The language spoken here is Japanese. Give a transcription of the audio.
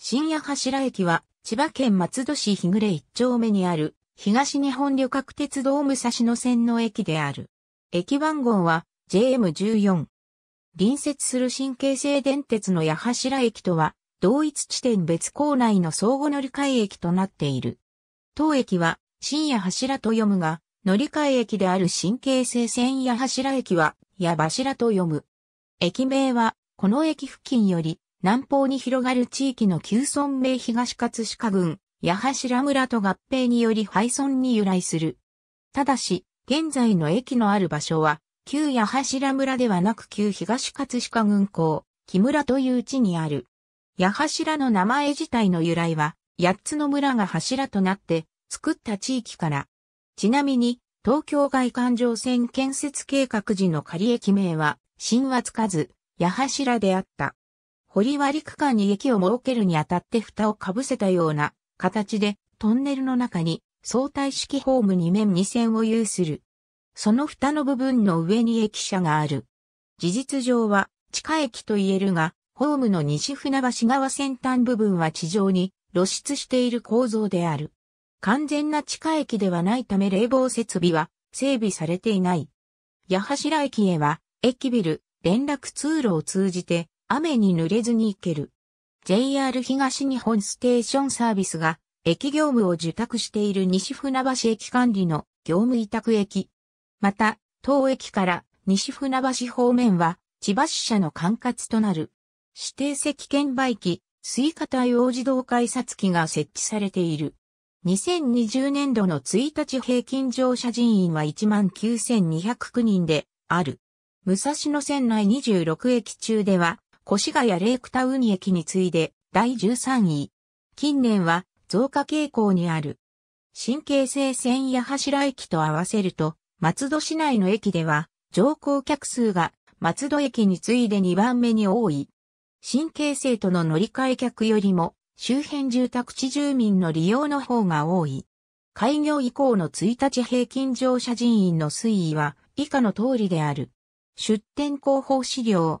新夜柱駅は、千葉県松戸市日暮れ一丁目にある、東日本旅客鉄道武蔵野線の駅である。駅番号は JM14。隣接する新京成電鉄の矢柱駅とは、同一地点別構内の相互乗り換え駅となっている。当駅は、新矢柱と読むが、乗り換え駅である新京成線矢柱駅は、矢柱と読む。駅名は、この駅付近より、南方に広がる地域の旧村名東葛飾郡、八柱村と合併により廃村に由来する。ただし、現在の駅のある場所は、旧八柱村ではなく旧東葛飾郡港、木村という地にある。八柱の名前自体の由来は、八つの村が柱となって作った地域から。ちなみに、東京外環状線建設計画時の仮駅名は、新はつかず、八柱であった。り割区間に駅を設けるにあたって蓋をかぶせたような形でトンネルの中に相対式ホーム2面2線を有する。その蓋の部分の上に駅舎がある。事実上は地下駅と言えるが、ホームの西船橋側先端部分は地上に露出している構造である。完全な地下駅ではないため冷房設備は整備されていない。八柱駅へは駅ビル、連絡通路を通じて雨に濡れずに行ける。JR 東日本ステーションサービスが、駅業務を受託している西船橋駅管理の業務委託駅。また、当駅から西船橋方面は、千葉支社の管轄となる。指定席券売機、スイカ対応自動改札機が設置されている。2020年度の1日平均乗車人員は19,209人である。武蔵野線内26駅中では、越谷レイクタウン駅に次いで第13位。近年は増加傾向にある。神経性線や柱駅と合わせると、松戸市内の駅では、乗降客数が松戸駅に次いで2番目に多い。神経性との乗り換え客よりも、周辺住宅地住民の利用の方が多い。開業以降の1日平均乗車人員の推移は以下の通りである。出店広報資料、